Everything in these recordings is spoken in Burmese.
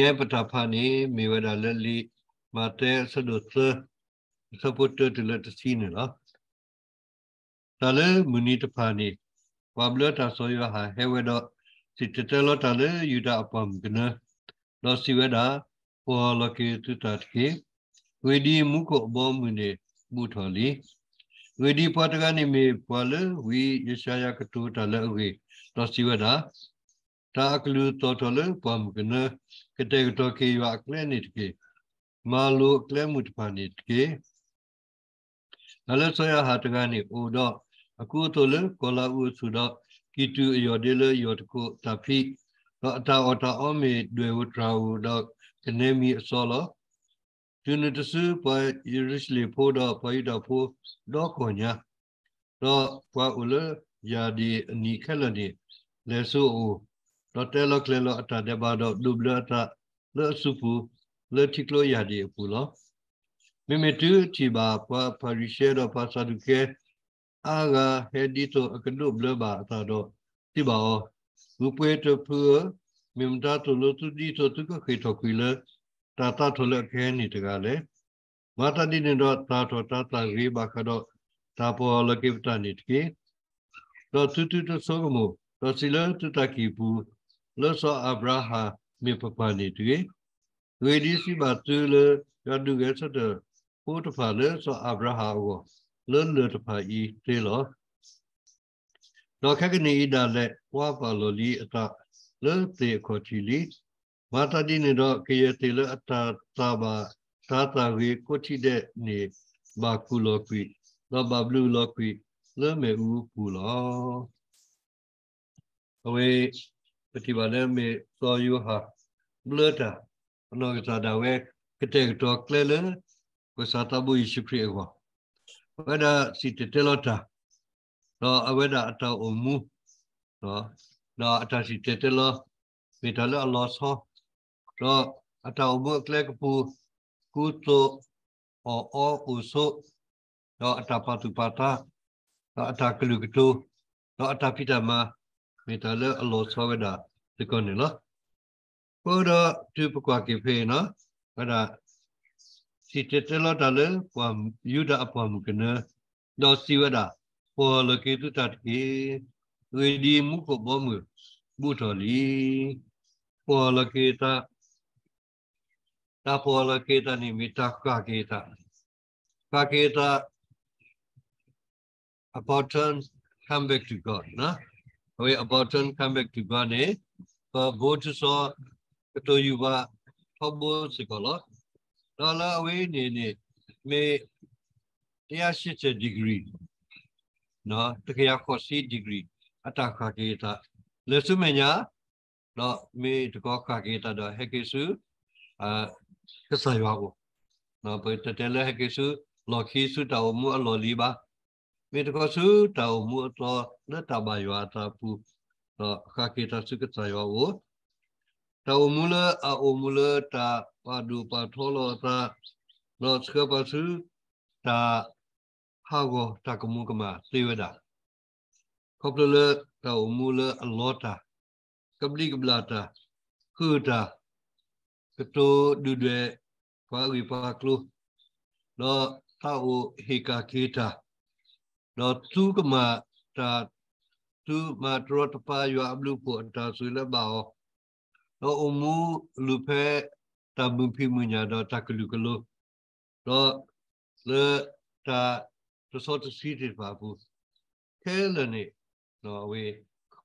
ယေပတဖာနေမေဝဒလက်လီမတဲဆဒုသသပုတတလက်စီနေလားဒါလည်းမနီတဖာနေဝဘလတာဆိုရဟာဟဲဝဒစစ်တလတလည်းယူဒအပမ်ကနလောစီဝဒပေါ်လကေတတကေဝေဒီမုကဘောမူနေဘူထော်လီဝေဒီပတ်ကနေမေပေါ်လဝီယရှာယကတူတလည်းဝေလောစီဝဒ taklu totoleng pamkena ketek toke wa klenit ke malu klemut panit ke alasoya hatgani odo aku toleng kola u sudo kitu yodele yotko tapi ta ta ota ome dwe utrau do kenemi solo tunitsu pa irishli poda paida po do konya do kwa ule ya di ni kelani leso o တော့တဲလကလလအတာတဘာတော့ဒုဘလတာလဲစုဖူလဲတိကလိုရဒီပူလောမေမေတူတီဘာပွာပါရီရှဲတော့ပါစာဒုကဲအာဂါဟဲဒီတော့အကဒုဘလဘာတာတော့တိဘာဘူပွေတဖူမေမတာတူလို့သူဒီတော့သူကခေတော့ခွေလဲတာတာထလခဲနေတကလည်းမာတတိနေတော့တာတော်တာတာရေးပါခတော့တာပေါ်လကိပတနိတကေတော့သူတူတဆောကမောတော့စီလတူတကီဘူးလောဆောအဗရာဟာမေပပနိတွေဝေဒီစီဘာတူလရဒုကေဆတ်ပို့တဖာလဲဆောအဗရာဟာဝလွန်းလွတ်တဖာဤတေလောတော့ခက်ကနေဤဒါလဲဝါပါလိုလီအတလဲတေခေါ်ချီလီမာတာဒီနေတော့ကေရတေလအတတာဘာသာတာဝေကိုချီတဲ့နေဘာကူလောကွီတော့ဘဘလူလောကွီလဲမေဦးပူလောအဝေး Ketibaleme soyuha blurta no sadawe kete to klelen kusata bu ishikri ewa. Weda sitetelota no aweda ata omu no no ata sitetelo mitale Allah so no ata omu klekpu kuto o o uso no ata patupata no ata kelukto no ata pitama mitale Allah so weda ဒီကောနေလားဘုရားသူပကွာကိဖေနော်အဲ့ဒါစီတတလာတလေပွမ်ယူဒအပွမ်ကနဒေါ်စီဝဒပေါ်လကေတုတတ်ကေဝေဒီမှုကဘောမှုဘုထောလီပေါ်လကေတာတာပေါ်လကေတာနိမိတကာကေတာကာကေတာ about turn come back to god နော် we about turn come back to god နဲ့ go to so to you ba thobo sikolo dollar away ni ni me 180 degree နော်တကယ်ခေါ်6 degree အတခါကေတာလေစုမညာတော့မေတကောခါကေတာတော့ဟက်ကေစုအာကဆာယောကိုနော်ပဲတတဲလဲဟက်ကေစုလော်ခီစုတောင်မှုအလော်လီပါမေတကောစုတောင်မှုတော့လက်တဘာယောတာပူ ta kakita sikitsa yawo ta omula a omula ta padu patolo ta no skapa su ta hago ta kumukama tiwada kopla ta omula alota kabli kablata kuta keto dudwe pawi paklu no ta o hikakita no tu kama ta သူမာတရတပါရွာဘလူပေါ်တာဆွေလဘော no umu lupe tabu phi munya da taklu klo do le ta to so to see it ba bu ke le ne no we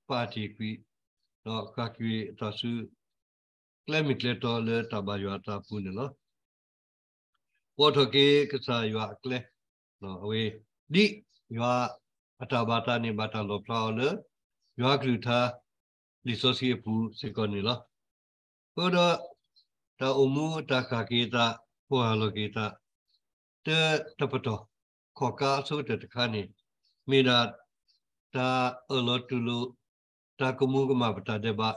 pa ti kwi no ka kwi ta su climate le to le ta ba yo ta pu ne lo ko tho ke ka sa yo a kle no we di yo အတာဘာတာနေဘာတာလောဖလာလယောကလူသာလီဆိုစီပူစေကောနီလောဟောတော့တာအမှုတာခကေတာဟောလောကေတာတေတပတောခောကာဆိုတဲ့တခါနေမိနာတာအလောတူလူတာကမှုကမပတာတဲ့ပါ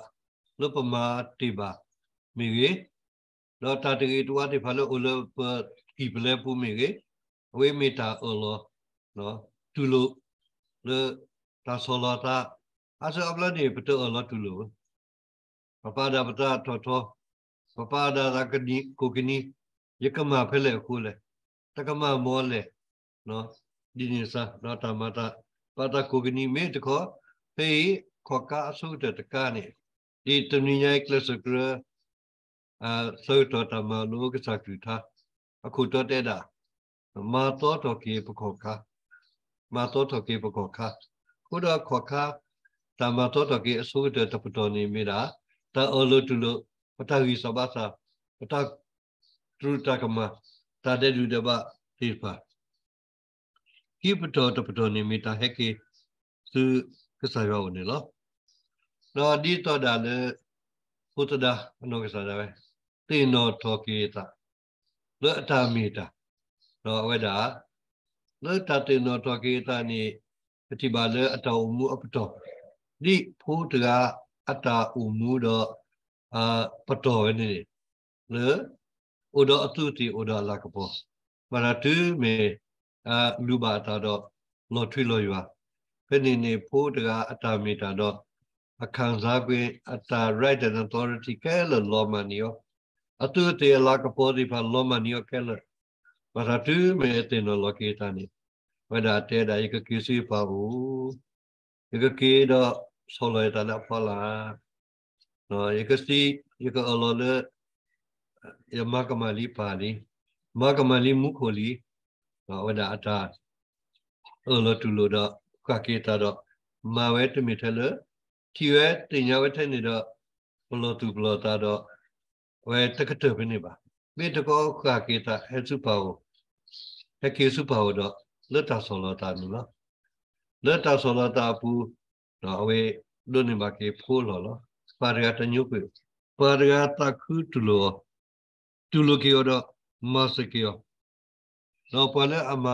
လောပမာတိပါမိကြီးတော့တာတကြီးတွားတဲ့ဖလောအလောပကိပလေပူမိကြီးအဝေးမိတာအလောနော်တူလို့လေတာဆောလာတာအဆောအပလနေပတောလတူလိုပပဒပတာထောထောပပဒရကနီကိုကနီယကမဖဲလေခုလေတကမမောလေနော်ဒီနေစာတော့တမတာပတာကိုကနီမေတခောဖေးခေါ်ကအဆုတတကနေဒီတနည်းရိုက်ကလစကရအဲဆိုတော့တမလောကစကရထအခုတော့တဲ့တာမာတော်တော်ကေပခောကာ matoto ke bokoka kuda koka ta matoto ke asu de tapotoni mira ta olo tulo patagi sabasa patak truta kama ta de du de ba tipa ki pato tapotoni mita heke su kasayo ne lo no di to da le putada no kasayo ve tino to ke ta lo ta mita no weda လောတတေနောတောကေတနိပတိပါလေအတောမူအပတောဒီဖို့တကအတာဥမူတော့အာပတော်နေလေဥဒအတုတီဥဒလာကပေါ်မရတူမေအာလူပါတာတော့လောထွေလောရွာဖနေနေဖို့တကအတာမီတာတော့အခန်းစားပေးအတာ right and authority ကဲလောမနီယောအတုတီလာကပေါ်ဒီပါလောမနီယောကဲလော varatu me tino lokita ni wada te da ika kisi pa u ika ki do solo ta da pala no ika si ika alole ya makamali pa ni makamali mukholi no wada ata alole tulo da kakita do ma we to mi thale ti we tinya we thane do ဘလောတူဘလောတာတော့ဝဲတက္ကတဘင်းနေပါမေတ္တကောခကေတဟေစုပါဝဟေကေစုပါဝတော့လွတ်တာဆောလတာနူလားလွတ်တာဆောလတာပူတော့အဝေဒုန်နိမကေဖိုးလောလောပါရဂတညုပေပါရဂတခုတူလောတူလကေတော့မစကေယောတော့ပလဲအမ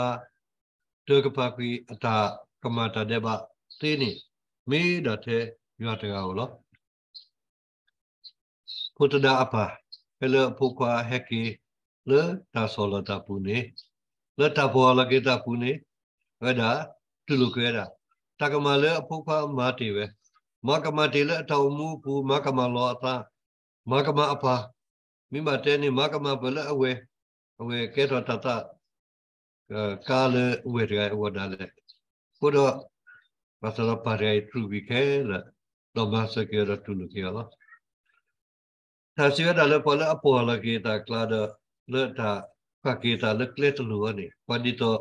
တေကပါကီအတာကမတာတဲ့ပါသေးနေမေးတော့တဲ့ရွာတကာကိုလောဖုတဒအပါ hele phukwa heki le ta solata pune le ta phola ke ta pune weda tulu kwera ta kama le phukwa ma ti we ma kama ti le ta mu pu ma kama lo ta ma kama apa mi ma te ni ma kama bele awe awe ke ta ta ta ka le we ga wa da le ko do pasala pare tru bi ke la do ma se ke ra tulu ke la ถ้าเชื่อได้แล้วพอแล้วอปอละเกตากลาเดเลือดตาปาเกตาเลือดเลือดลัวนี่วันนี้ตัว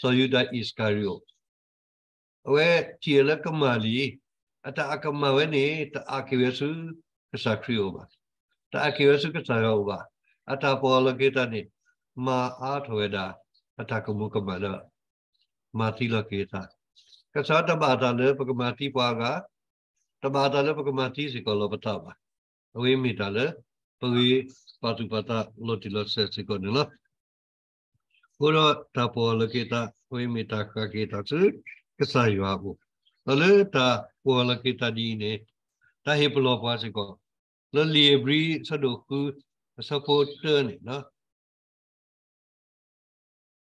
สยุดาอิสคาริโอเวเทียละกมาลีอัตอากมาเวนี่ตาอากิเวสุกษัตริย์โอบาตาอากิเวสุกษัตริย์โอบาอัตปอละเกตานี่มาอาทเวดาอัตกมุกมาละมาทีละเกตากษัตริย์ตบาตาเลปกมาทีปากาตบาตาเลปกมาทีสิกโลปตาบาအဝေးမိတာလေပဂိပါတုပတာလောတိလောဆက်စကောနလကိုရတာပေါ်လကေတာဝေးမိတာခကေတာစုကဆာယွာဘူးလလေတာပေါ်လကေတာဒီနေတာဟေပလောပါစကောလလီဘရီဆဒိုကူဆပိုတာနေနော်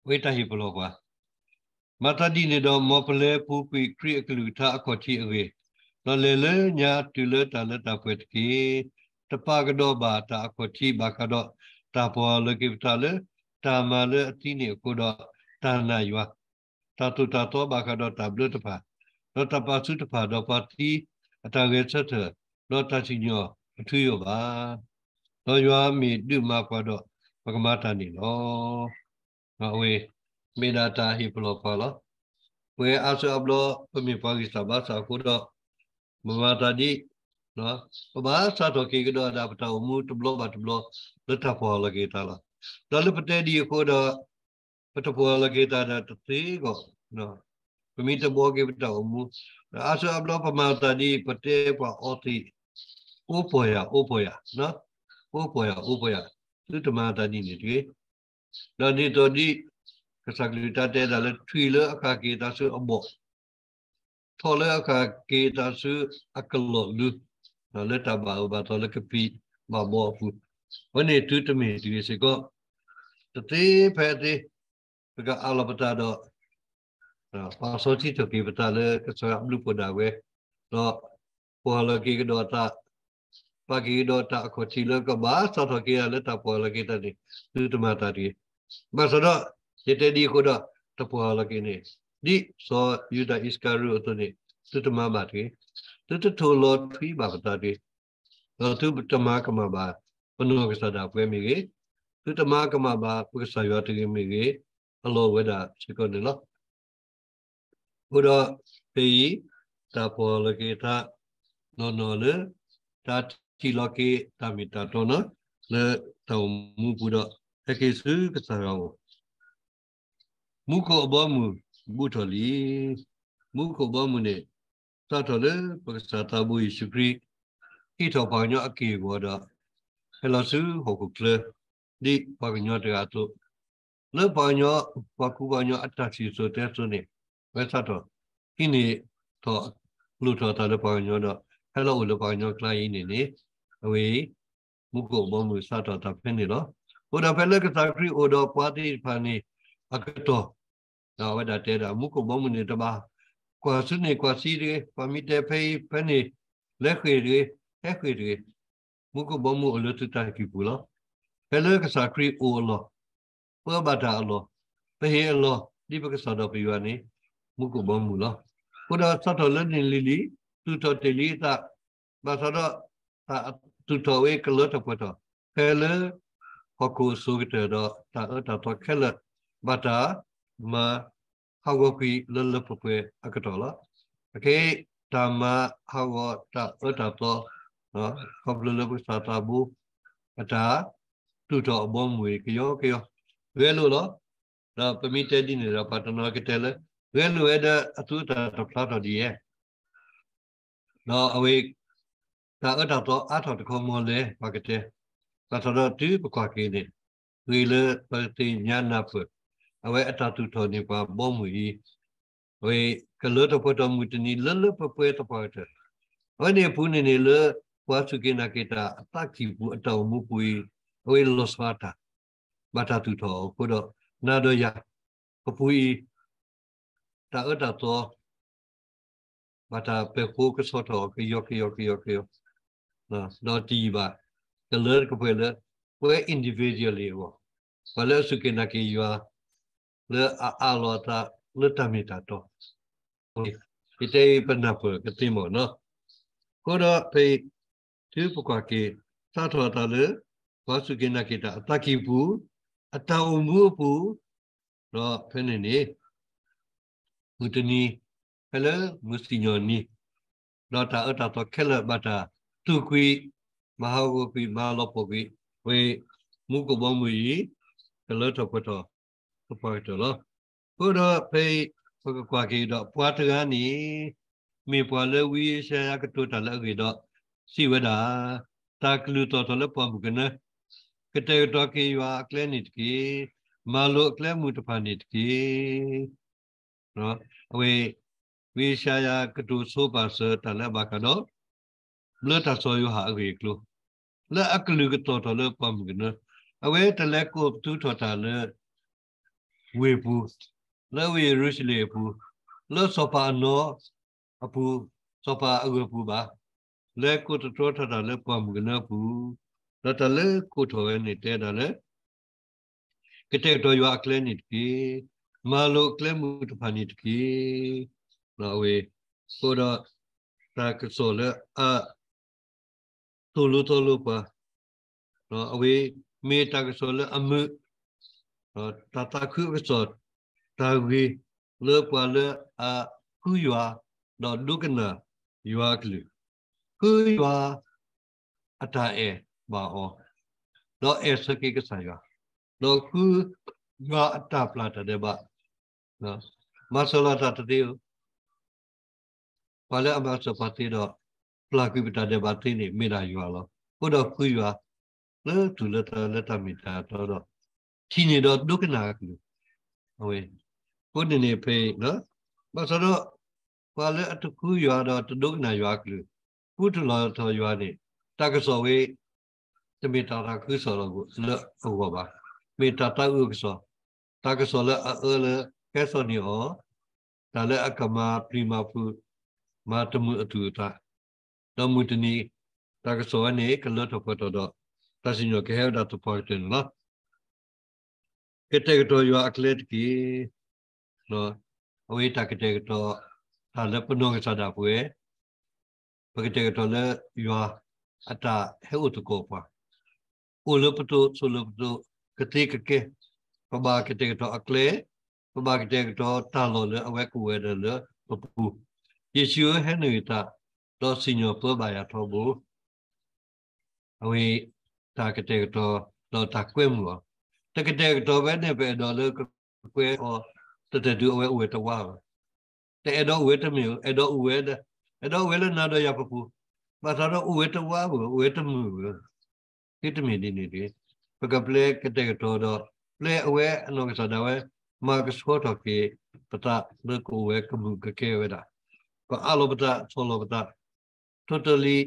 ဝေတာဟေပလောပါမတဒီနေတော့မောပလေပူပိခရိအကလူထာအခေါ်ချီအဝေးလလေလေညာတူလတလတပွက်ကီတပကတော့ဘာတာကိုတိဘာကတော့တာပေါ်လကိတလေတာမလေအတိနေကိုတော့တာနာယွာတာတူတာတော့ဘာကတော့တာဘလတပါတော့တပါစုတပါတော့ပါတီအတကယ်ချက်ထတော့တချညော အထွေရောပါတော့ယွာမီတုမကွာတော့ပကမတာနေလောအဝေမေဒတာဟိပလောပါလောဝေအဆောဘလောပမိပါကိစ္စဘာသာကိုတော့ mama tadi no bahasa to ki do ada patau mu to blo bat blo leta po la ke ta la da le pate di ko da pata po la ke ta da te go no pemi to bo ke patau mu asa blo pama tadi pate pa oti upo ya upo ya no upo ya upo ya tu to ma tadi ni tu da ni to di kasakli ta te da le thui le akake ta su abo ထော်လဲအခါကေတာစုအကလောလူလက်တဘာဘာတော်လကပိဘာဘောဖူဝနေတူတမေဒီစေကောတတိဖဲတိပကအလပတာတော့ပါစောတိတကိပတာလဲကဆရာဘလူပဒါဝဲတော့ပေါ်လကိကတော့တာပါကိတော့တာခေါ်ချီလကဘာသာတော်ကိရလက်တပေါ်လကိတတိတူတမတာဒီဘာဆိုတော့ရတဲ့ဒီကိုတော့တပေါ်လကိနေဒီဆိုယူဒာဣစကာရီယိုတိုနိသူတမမတိသူတထိုလောထီဘာတာတိတော့သူတမကမဘာဘနောကစတာပွဲမိကေသူတမကမဘာပုက္ဆာယောတိမိကေအလောဝေဒာစကောနေလောဘုရားပေတာပေါ်လကေတာနောနောလေတာတီလကေတာမီတာတောနလေတောမူဘုရားအကေစုကစရောမူကိုအဘောမူบุตรลีมุขบมุเนสัตว์เลปัสสตาบุยสุครีอีทอพายอกีวอดะเฮลาซื้อหกุกเลดิปากญอตระตุเลปากญอปักกุปากญออัตตสิโสเตสุเนเวสัตว์อินี่ทอလူထော်တာလည်းပါညောတော့ဟဲ့လို့လည်းပါညောကလိုင်းနေနေအဝေးမုကုံမမှုစတော့တာဖင်းနေတော့ဘုရားဖဲလက်ကစားခရီအိုတော်ပွားတိဖာနေအကတော် na wada tera muko bomu ni taba kwa sune kwa siri kwa mite pei pani lekhiri ekhiri muko bomu olotu ta kipula pelo ka sakri olo po bata olo pehe olo dipaka sada piwani muko bomu lo kuda sato lenin lili tuto telita basada ta tuto we kalota poto pelo hoko sugitero ta ota to kala bata ma hago pi lalla propwe akatola ake dhamma hago ta ota to no kobla lalla sa ta bu ata tu to bom mwe kyo kyo we lo lo na pami te di ne ra patana ke tele we lo e da atu ta ta pla to di ye no awe ta ota to a tho ta ko mo le ba ke te ta tho tu pa kwa ke ne ဝိလပတိညာနာဖအဝဲအတတုထောနေပါဘောမူဤဝေကလတပတမူတနီလလပပွဲတပါတဝနေပုနေနေလပွားစုကေနာကေတာအတကိပူအတောင်မူပွေဝေလောစဝတာဘာတတုထောကိုတော့နာတော့ရကပူဤတာအတတော်ဘာတာပေကိုကစောတော်ကယောကယောကယောကယောနော်တော့ဒီပါကလကပွဲလပွဲ individually ဝဘာလဲစုကေနာကေယော le alota le tamita to ite panna pu katimo no ko do pe tu pu ka ke sa tho ta le ba su ke na ke ta ataki pu ataw mu pu no pe ne ni mutani pele mustinyoni lo ta ata to kele bata tu kui mahagopi mahalopopi we mu ko bomu yi pele to ko to ပေါ်တလို့ဘုရားဖေးဘုကကွာကြီးတော့ပွားတကနီမေပွာလဝီဆရာကတူတလည်းကြီးတော့စီဝဒာတာကလူတော်တော်လည်းပေါ်မှုကနကတဲတော့ကေရွာကလဲနေတကေမလိုကလဲမှုတဖာနေတကေနော်အဝေးဝိရှာယကတုဆိုပါစတလည်းဘာကတော့လတ်တဆောယဟာရေကလိုလက်အကလူကတော်တော်လည်းပေါ်မှုကနအဝေးတလည်းကိုတူထော်တာလည်းဝေဘူးလဲဝေရုရှလေဘူးလဲစောပါနောအပူစောပါအကူပူပါလဲကိုတတော်ထတာလဲပမ်ကနဘူးလတလဲကိုထော်နေတဲ့တာလဲကတဲ့တော်ရွာကလဲနေတကေမာလိုကလဲမှုတဖာနေတကေနော်ဝေဆိုတော့တာကစောလဲအတူလူတူလူပါနော်အဝေမေတာကစောလဲအမှုတာတာခုဆိုတာဝီလေပွာလေအခုယွာတော့ဒုကနာယွာကလူခုယွာအတာအေဘာဟောတော့အေစကိကဆာယွာတော့ခုယွာအတာပလာတဲ့ဘာနော်မဆလာတာတေဘာလဲအမဆပါတိတော့ပလာကိပတာတဲ့ဘာတိနေမိလာယွာလောဘုဒ္ဓခုယွာလေသူလက်တာလက်တာမိတာတော့ရှိနေတော့ဒုက္ခနာကလူဟုတ်ကိုနေနေဖေးနော်ဘာဆိုတော့ဘာလဲအတခုရွာတော့ဒုက္ခနာရွာကလူကုထလာတော်ရွာနေတကဆောဝေတမေတာတာကုဆောတော့ကိုလောဟောပါမေတာတာဥကဆောတကဆောလဲအဲလဲကဲဆောနေဟောဒါလဲအကမာပရိမာဖုမာတမှုအတူတာတော့မူတနီတကဆောနေကလောတော့ဖတ်တော့တသညောကဲဟောတာတော့ပေါ်တယ်နော် ketekto yo aklet ki lo awe ta ketekto ta le pno ke sada pue ketekto le yo ata he utu ko pa u le pto so le pto ketek ke paba ketekto akle paba ketekto ta lo le awe ku we le pu yesu he ne ta lo sinyo po ba ya tho bu awe ta ketekto lo ta kwem lo တကတဲ့တော့ပဲနဲ့ပဲတော့လေကွဲဟောတတဒူအဝဲအဝဲတဝါတဲ့အတော့ဝဲတမျိုးအတော့ဝဲတဲ့အတော့ဝဲလည်းနာတော့ရပပူမသာတော့ဝဲတဝါကိုဝဲတမှုကိုတိတမီနေနေတယ်ပကပလေကတဲ့တော့တော့လေအဝဲအနောကစားတော့ဝဲမာကစောတော့ကေပတာလေကိုဝဲကမှုကကဲဝဲတာကအလောပတာဆောလောပတာ totally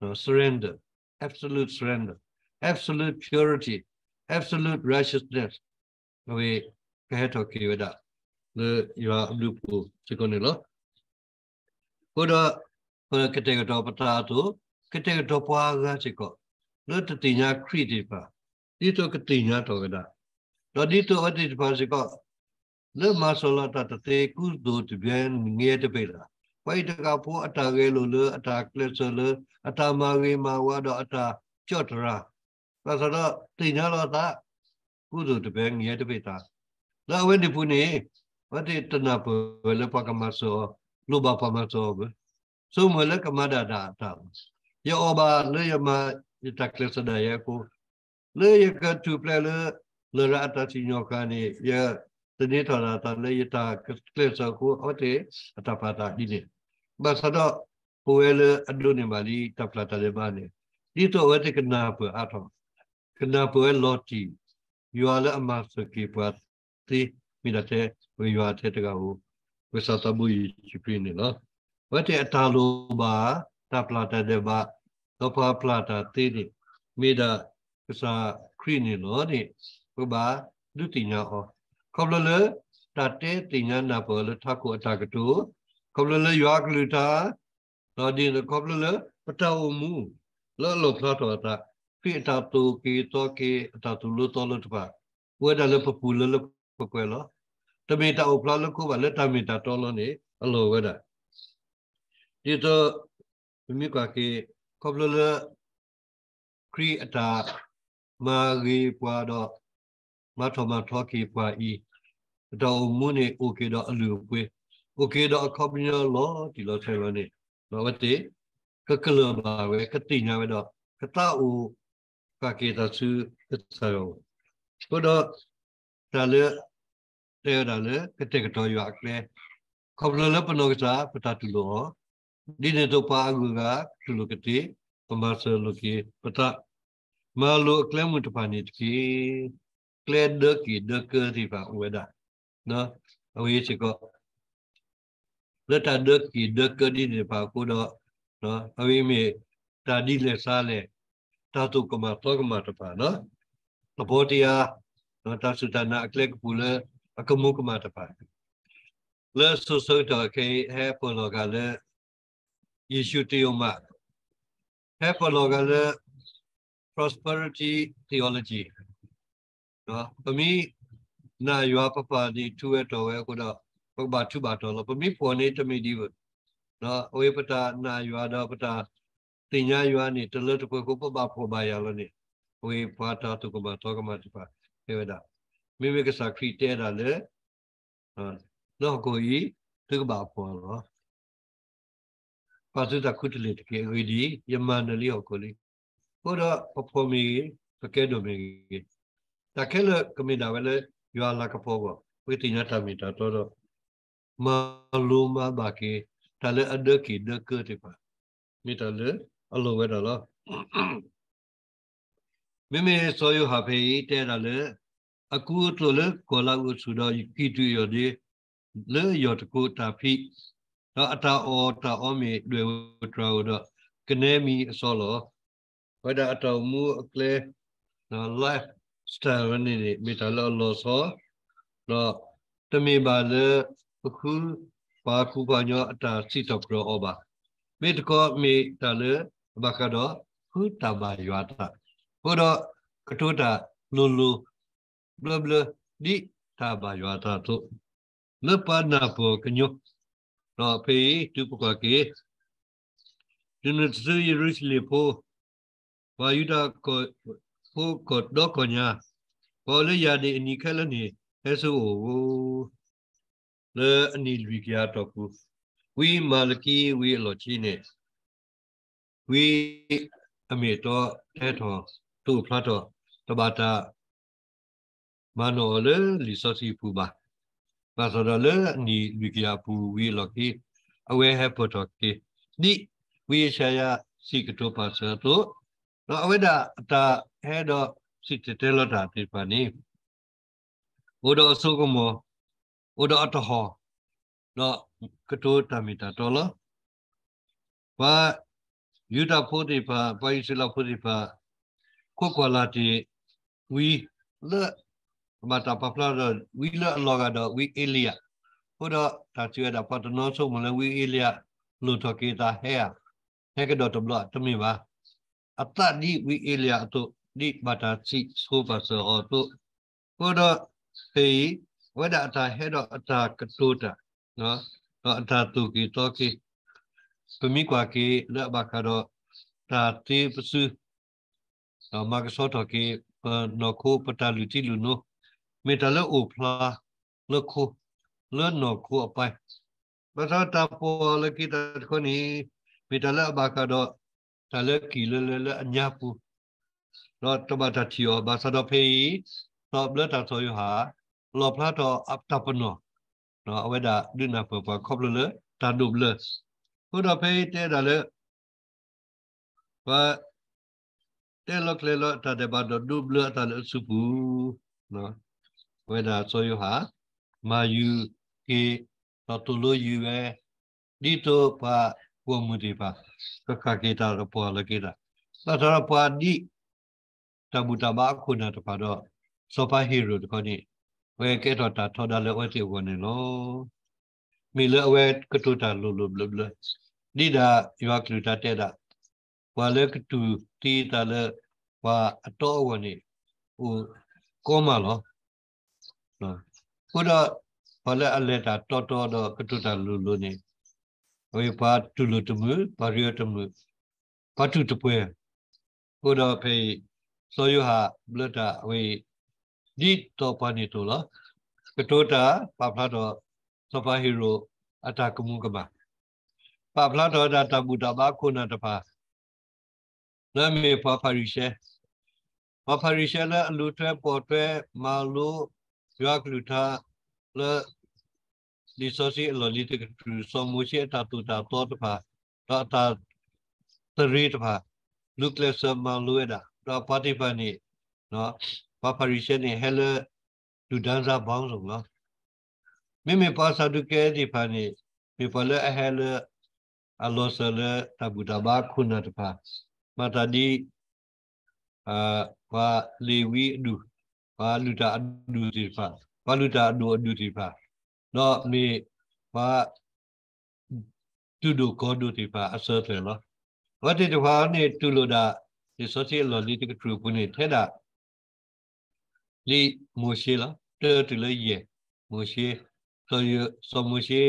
no surrender absolute surrender absolute purity absolute righteousness ဝေကဲထော်ကိဝဒလေယောအဘလူပူစကောနေလောဘုဒ္ဓဘကတေကတော်ပတာတုကတေကတော်ပွားကားစကောလောတတိညာခရိတေပါဒီတော့ကတိညာတော်ကဒါတော့ဒီတော့အတိပါစကောလေမဆောလာတတတေကုဒုတပြန်ငဲတပေလားဝိတကဖို့အတာကဲလို့လေအတာကလစ်ဆိုလေအတာမာဂေမာဝါတော့အတာကြော့တရာဒါဆိုတော့တိညာလောတာကုသိုလ်တပဲငရဲတပိတာလာဝဲဒီပုန်နေဝတိတနာပလပကမဆောလောဘပမဆောဘစုံမလကမဒါဒါတာယောဘာလေယမတက်လက်စဒယကုလေယကတူပလလေလရအတတိညောကနိယတနေထလာတလေယတာကလက်စကုအတေအတပါတာဒီနေဘာဆတော့ပွေလအဒုန်မလီတပလတလေဘာနေဒီတော့ဝတိကနာပအထော kena pue loti yuala amasu ki puat ti minate we yuate tega hu we sata bu yi chipri ni la wate atalo ba ta plata de ba to pa plata ti ni mida kesa kri ni lo ni we ba du ti nya ho kobla le ta te ti nya na po le tha ko ta ka tu kobla le yua klu ta lo di le kobla le pataw mu lo lo pla to ta ပြတာတူကေတော့ကေတာတူလို့တော်လို့တပါဝဲတယ်လပပူလလပကွယ်လောတမေတာအဖလာလကိုပါလက်တမေတာတော်လို့နေအလိုဝဲတာဒီတော့မိကကေကောပလလခရီအတာမာဂီပွာတော့မထမထောကေပွာဤတော်မူနေโอเคတော့အလူပွေးโอเคတော့အကောပညာလောဒီလိုဆိုင်လို့နေတော့ဝတိကကလဘာဝဲကတိညာဝဲတော့ကတအူ Paketa zu Zaro. Oder dalle der dalle ketek to yak le. Kobla le penogsa petatulo. Di ne to pa aguga tulu keti pemasa loki peta malu klemu to panit ki kled de ki de ke ti pa weda. No. Awi siko. Le ta de ki de ke di ne pa ko do. No. Awi me ta di le sa le. ဓာတုကမသောကမတပါနော်သဘောတရားနော်တသုဒနာအကလကပူလအကမုကမတပါလဲဆုဆုတော်ခေဟဲပေါ်လောကလဲယေရှုတေယမဟဲပေါ်လောကလဲ prosperity theology နော်ပမိနာယွာပပဒီထူရတော်ဝဲကိုတော့ပပထူပါတော်လော ပမိပေါ်နေတမိဒီနော်ဝေပတာနာယွာတော်ပတာတင်ညာယွာနိတလတ်တပွဲကိုပပဖို့ပါရလနိဝေပါတာတုကမတောကမတိပါဧဝဒမိမိကစာခရီတဲတာလေနော်ကိုဤတုကပါဖို့ရောပါစုတခုတလေတကယ်ဝေဒီယမန်နလီောကိုလေဟောတော့ပဖို့မီပကဲဒိုမီတကယ်လကမိနာဝလေယွာလာကဖို့ဘောဝိတင်ညာတမီတာတော့မလိုမဘာကေတလည်းအဒကိဒကတိပါမိတလည်း alowera la meme soyu hape te ra le aku tlo le kola u su da ki tu yo de le yo ta ko ta phi da ata o ta o mi dwe tra o da kne mi so lo wa da ata mu akle na life style ni ni mi ta lo lo so lo te mi ba le ku pa ku ba nyo ata si to pro o ba မေတ္တကောမေတ္တလေဘကတော်ဟူတဘယွာတာဟိုတော့ကထုတာလူလူဘလဘလဒီတဘယွာတာတို့လပနာပေါ်ကညောတော့ဖေးသူပကကေဒီနစ်ယေရုရှလေဖို့ဘာယူတာကိုဖို့ကတော့ကညာဘောလေယာဒီအနိခက်လနေအဲဆိုလေအနိလူကရတော့ကူဝီမာလကီဝီလောချင်းနေဝိအမေတော်ထဲထော်သူ့ဖလာတော်တဘာတာမနောလေလီစောစီပူပါဘာဆိုတော့လေနီလူကရပူဝီလော်ကီအဝဲဟဲပေါ်တော်ကီဒီဝီရှာယာစီကတောပါဆာတို့တော့အဝဲတာအတာဟဲတော့စစ်တဲလော်တာပြပါနေဘုဒ္ဓအစုကမောဘုဒ္ဓအတဟောတော့ကတောတမီတာတော်လောဘာ Yuda Podipa, Vaisila Podipa, Kokwalati, we le mata papla we le loga do we ilia. Hoda ta chue da pat no so mo le we ilia lu to ke ta he ya. He ke do to bla to mi ba. Atta di we ilia to di mata chi so ba so ho to. Hoda sei wada ta he do ta ka to ta. No. Ta ta tu ki to ki sumi kwa ke le ba ka do ta te psu no ma ka so to ke no ko pata lu ti lu no me ta le o phla le ko le no ko apai ba sa ta po le ki ta ko ni me ta le ba ka do ta le ki le le le nya pu no to ba ta ti yo ba sa do pe no le ta so yo ha lo phla to ap ta pa no no aweda dina pa pa khop le ta dub le ခုတော့ဖေးတဲတယ်လေဘာတဲလကလေလတာတဲ့ဘာတော့ဒုဘလတာလေစုပူနော်ဝေဒါဆိုယူဟာမာယူကေတော့တူလို့ယူပဲဒီတော့ပါဝမှုဒီပါကခကေတာတော့ပေါ်လကေတာသတရပါဒီတဘူတဘာခုနာတပါတော့စောပါဟီရိုတခေါနိဝေကေတော့တာထော်တယ်ဝေတိဝနေလို့မီလအဝဲကတူတာလူလူဘလဘလဒီဒါယွာကလူတာတဲ့တာဝါလကတူတီတာလဝါအတော်ဝင်နေဟိုကောမလောနော်ဟိုတော့ဘာလဲအလက်တာတော်တော်တော့ကတူတာလူလူနေဟိုပါတူလူတမှုဘာရီတမှုဘာတူတပွဲဟိုတော့ဖေဆိုယဟာဘလတာဝေဒီတော့ပါနေတူလားကတူတာပါဖလာတော့ super hero အတာကမှုကပါပါဖလာတော်တာတပူတပါခုနတပါနာမေဖာဖရီရှဲဖာဖရီရှဲလည်းအလူထွဲပေါ်ထွဲမာလူရွာကလူထားလည်းဒီဆိုစီလော်လီတကထူဆောမူရှိတာတူတာတော်တပါတော့တာတရီတပါလူကလဆမလူရတာတော့ပါတီပါနေနော်ဖာဖရီရှဲနေဟဲလဒူဒန်စာဘောင်းဆုံးနော် Mimi pasa duke di pani pipale ahele alosele tabudaba kuna tpa. Mata di pa lewi du pa luta du di pa pa luta du du di pa. No mi pa tu du ko du di pa aserte lo. Wati tu pa ni tu lo da di sosi lo li tik tru puni te da li mo shi la te tu le ye mo shi ဆိုရစမုရှိ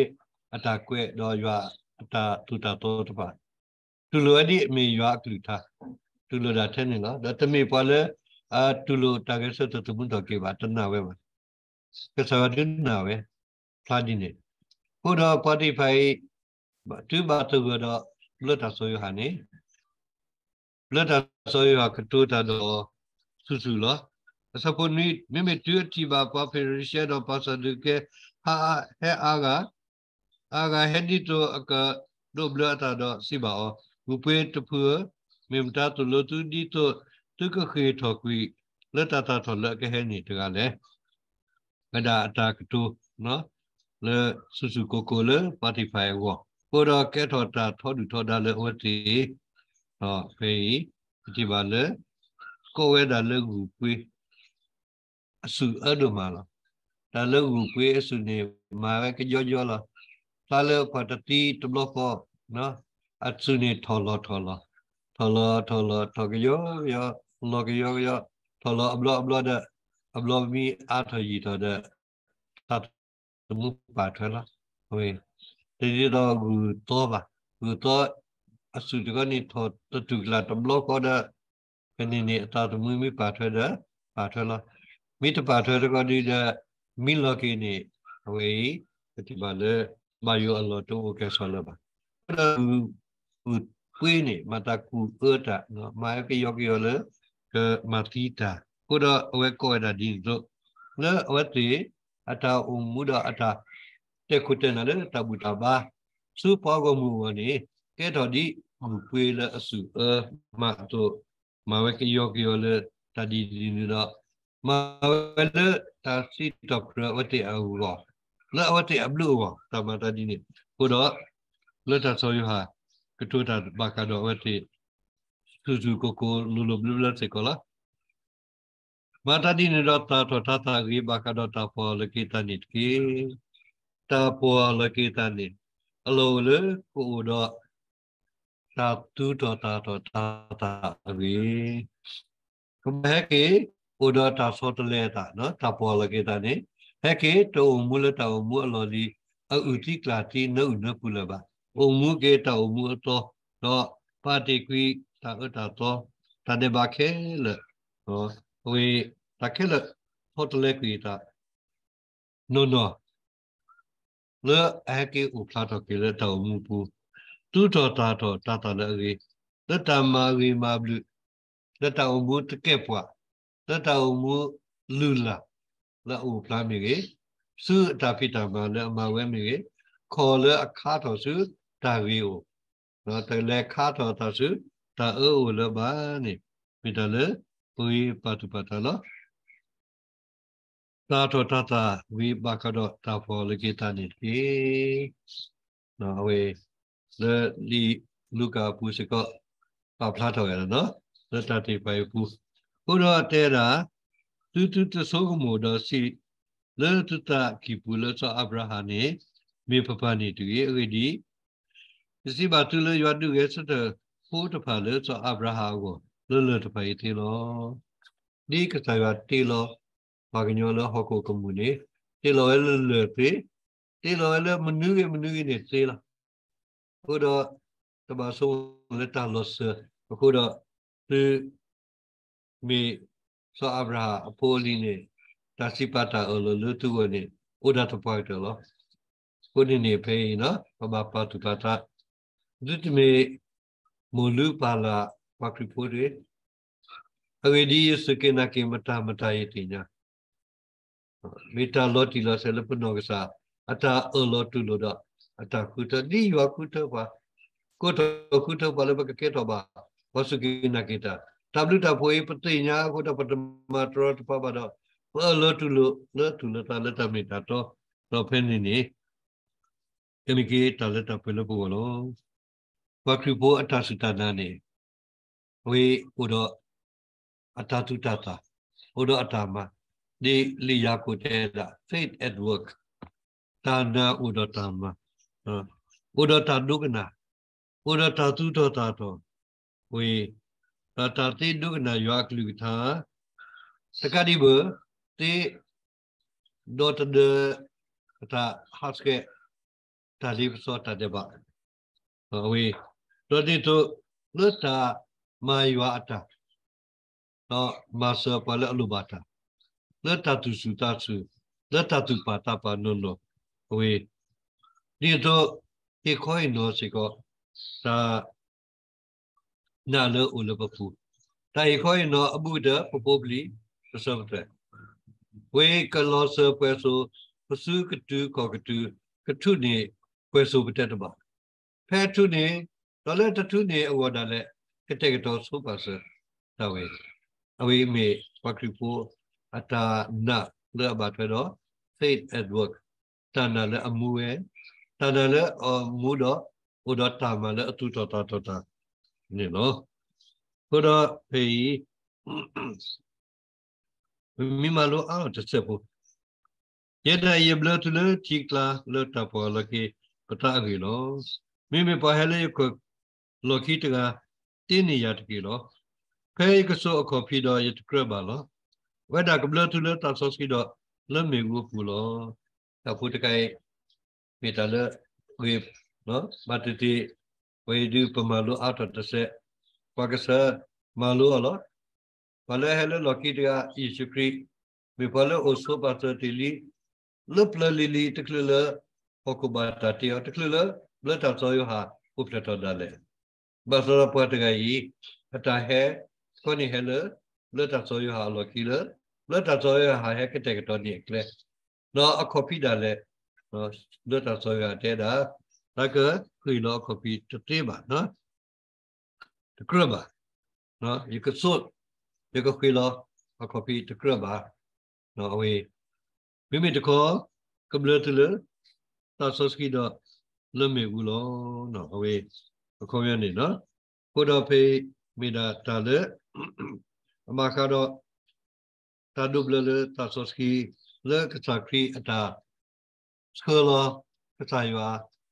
အတာကွဲတော့ရွာအတာတူတာတော့တပါတူလိုအဒီအမေရွာကလူထားတူလိုတာထဲနေနော်ဒါတမေပွာလဲအာတူလိုတာကဲဆတ်တူမှုတော့ကေပါတနာဝဲပါကစားတူနာဝဲဖလာဒီနေဘုရား Spotify တူပါတူကတော့လွတ်တာဆိုရဟာနေလွတ်တာဆိုရဟာကတူတာတော့စုစုလားအစပေါ်နိမိမိတူတီပါပါဖေရရှေတော့ပါစဒုကေဟာဟဲအာကအာကဟဲဒီတိုအကဒိုဘလတာတော့စီပါအောဘူပွေတဖူမေမတာတလတူဒီတိုတုကခေထော်ကွီလက်တာတာထော်လက်ကဟဲနေတကလည်းကဒါအတာကတူနော်လေဆူဆူကိုကိုလေပါတီဖိုင်ဝပေါ်တော့ကဲထော်တာထော်တူထော်တာလေဝတီဟောဖေးဒီပါလေကိုဝဲတာလေကူပွေအဆူအဲ့လိုမှာလား la le u kwe su ne ma ga ke jo jo la la le pa ta ti to lo ko no at su ne tho lo tho lo tho lo tho lo tho ke yo yo lo ke yo yo tho lo ab lo ab lo da ab lo mi a tho yi tho da ta mu pa tho la we te ti do gu to ba gu to အစုတကနေထောတတူလာတဘလောကောဒခနေနေအတာသမီးမိပါထွက်တာပါထွက်လာမိတပါထွက်တကဒီတဲ့မိလကိနေဝေတိပါလေမာယောအလ္လာဟ်တိုကဲဆလဘဥပွေးနေမတကူအတာနော်မာယကယောကယောလေကမတိတာကုဒဝေကောဒါဒီဇိုလေဝတိအတာဥမူဒအတာတက်ခုတန်လေတဘူတဘာစုပေါကမှုဝနေကဲတော်ဒီပွေးလေအစုအမတ်တို့မာဝကယောကယောလေတဒီဒီနော် mawala tasi dokra wati Allah la wati ablu wa sama tadi ni kudo la tasoyu ha ketua tad bakado wati suju koko lulu blula sekolah mata di ni dota to tata gi bakado tapo lekita nit ki tapo lekita nit alo le kudo satu dota to tata gi kembali ဥဒတာသောတလေတာနော်တပေါ်လကေတာနေဟဲ့ကေတုံမူလတောင်မူအလောဒီအဥတိကလာတိနုနပုလပါဥမူကေတောင်မူအတော်တော့ပါတိကွီတာဥတာတော်တဒေဘခဲလဟောဝေတခဲလသောတလေကွီတာနော်နော်လောအကေဥပလာတော်ကေလတောင်မူပူသူတော်တာတော်တာတာလည်းအေတတမာရီမာဘလူတတအုံဘူးတကက်ပွားတတဝမူလူလာလောဥပလာမီကေစုတာဖိတာမနအမဝဲမီကေခေါ်လအခါတော်စုဒါဝီကိုနော်တလဲခါတော်တော်စုဒါအိုလဘာနိမိတလေပူပတ်ပတလောသာတော်တတဝိပါကတော့တာဖို့လကိတနိတိနော်အဝေလေလီလူကာပုစကပပလာတော်ရနော်တတတိပိုင်ပုဘုရောတေရာသူသူတဆောကမောဒစီလေတတကိပူလဆောအဗရာဟနေမေဖဖာနေတူရေအဂဒီစီဘာသူလရတုရေစတဖိုးတဖာလေဆောအဗရာဟာကိုလွလွတဖိုင်တေလောဒီကစားရတေလောဘာကညောလဟောကိုကမူနေတေလောလေလေပေတေလောလေမနုရေမနုရေနေတေလာဘုရောတမဆောလက်တာလောဆအခုတော့သူ me so abraha apoline dasipata olo lutu woni oda to point lo kuni ni pe no baba patu pata dut me mulu pala pakripore avedi yesuke na ke mata mata yetinya meta loti lo selapno kesa ata olo tu lo da ata kuta ni wa kuta ba kuta kuta pala ba ke to ba wasuki na kita W tapoi petinya ko dapat matro tapa pada lo tulu lo tulu tala tami tato lo pen ini kami ke tala tapi lo bolo waktu bo atas tanah ni we udah atatu tata udah atama di liyaku teda faith at work tanda udah tama udah tanduk na udah tatu tato we တာတာတိဒုက္ခနာယောကလူသာစကတိဘတေဒေါ်တဒတာဟတ်စကေတာလီဆောတာတဲ့ဘာအဝေးတော်တိတုလွတ်တာမာယောအတာတော့မာဆပလလူဘာတာလွတ်တာသူစုတာစုလွတ်တာသူပါတာပါနုံတော့အဝေးဒီတော့ဒီခိုင်းတော့စီကောသာနာလောဥလပပုတိုင်ခိုနောအမှုဒပပုပလီသစမတဝေကလောဆပွဲဆိုပစုကတူကောကတူကထုနေပွဲဆိုပတက်တပါဖဲထုနေတော်လက်တထုနေအဝဒါလက်ကတက်ကတော်ဆိုပါဆတော်ဝေအဝေမေပကရိပိုအတာနာလဘတ်ဖဲတော့ faith at work တဏ္ဍလည်းအမှုရဲ့တဏ္ဍလည်းအမှုတော့ဟိုတော့တာမလည်းအတုတော်တော်တော်နေတော့ဘုရားဖေကြီးမိမလိုအားတစ်ချက်ဖို့ယဒယေဘလတ်လေတိကလာလတ်တပေါ်လကေပတာဂီလောမိမိပဟလေကလောခိတကတင်းနေရတကီလောဖဲကဆောအခေါ်ဖြစ်တော့ယတကရပါလောဝဒကဘလတ်လေတဆောစကီတော့လမေကိုဖူလောတဖုတကဲမေတလဝေနော်မတတိဝေဒုပမလိုအထတဆက်ပါကဆာမလိုအလောဘလဟဲလလကိတရာယေရှုခရစ်မေဘလအိုဆိုပါတတီလီလပလလီလီတကလလဟောကဘာတတီတကလလဘလတာဆိုယဟာဥပလတဒလေဘဆရပတ်ဂယီအတာဟဲခေါနိဟဲလဘလတာဆိုယဟာလကိလဘလတာဆိုယဟာဟဲကတဲ့ကတော်နိကလေနော်အခေါ်ဖိတာလေနော်ဘလတာဆိုယတဲတာ like a philosophy to tema no the krama no you could so you could philo a copy to krama no away we made the call completely that so ski the lumme gulo no away အခေါ်ရနေနော်ဘုဒ္ဓဖေမိတာတာလေအမခါတော့တာဒုပလလေတာဆိုစကီလေကစားခရီအတာစကလာကစားရွာ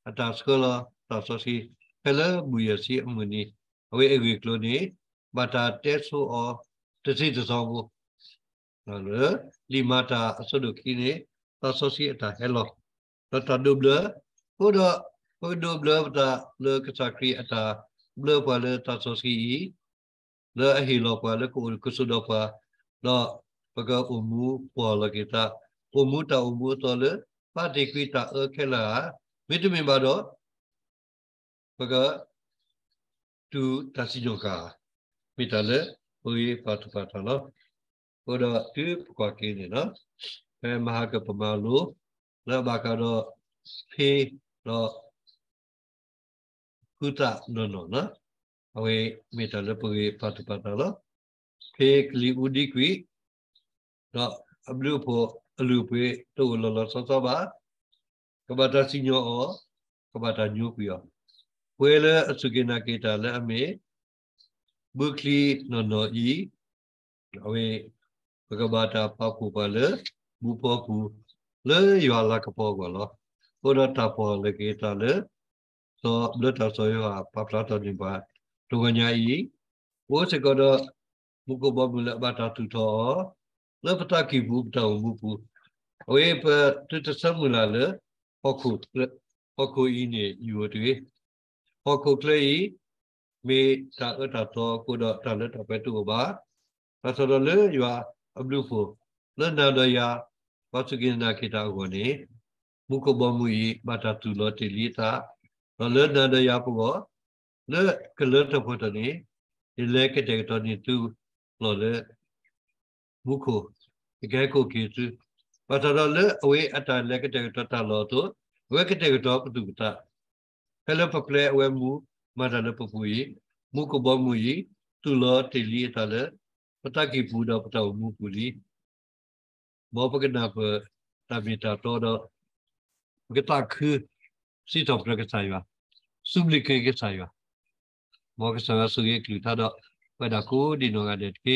ataskola tasosi pela buyasi amuni awe egwe kloni bata teso o tsi tsongo nalo limata asodoki ne tasosi ata hello tata double kodo kodo double bata le kasakri ata ble pa le tasosi le ahilo pa le ko kusudo pa lo paga umu pa la kita umu ta umu to le pa dikita e kela Vitamin bado baga tu tasijo ka mitale oye patu patalo oda tu kwa kene na e mahaka pamalo na baka do phe do kuta no no na awe mitale poye patu patalo phe kli udi kwi do ablu po alu pe to lo lo so so ba ကဘာတာစီညောအောကဘာတာညိုပြဝဲလဲအစုကေနာကေတာလဲအမေဘုခလီနော်နော်ဤအဝေဘဂဘာတာပကူပါလဲဘူပကူလဲယောလာကပေါ်ကောလောကိုဒတာပေါ်လေကေတာလဲသောဘလတာဆိုယောပပလာတော်ဒီပါဒုကညာဤဘိုးစကတော့ဘုကဘဘလဘာတာသူတော်လဲပတကိဘူတောင်ဘူပူအဝေပတတဆမူလာလဲ Hoku Hoku ini yuri Hoku klei me ta ta to ko da ta le ta pe tu ba ta so le ya ablu fo le na da ya ba su gin na ki ta go ni mu ko ba mu yi ba ta tu lo ti li ta le na da ya po go le ke le ta po ta ni i le ke te to ni tu lo le mu ko ke ko ki tu ဘာသာတော်လဲအဝေးအတာလက်ကတဲ့တတလောတော့ဝက်ကတဲ့တော့ပုဒ်တာဟဲလပကလေဝဲမူမာဒလပပူယီမူကဘမူယီတူလောတလီတလဲပတကိပူတော့ပတော်မူပူလီဘောပကနာပတမီတာတော့တော့ကတခုစီတော့ပြကဆိုင်ပါစုဘလိကေကဆိုင်ပါဘောကဆရာဆူရဲ့ကလူတာတော့ဝဲတာကိုဒီနောကတဲ့ကေ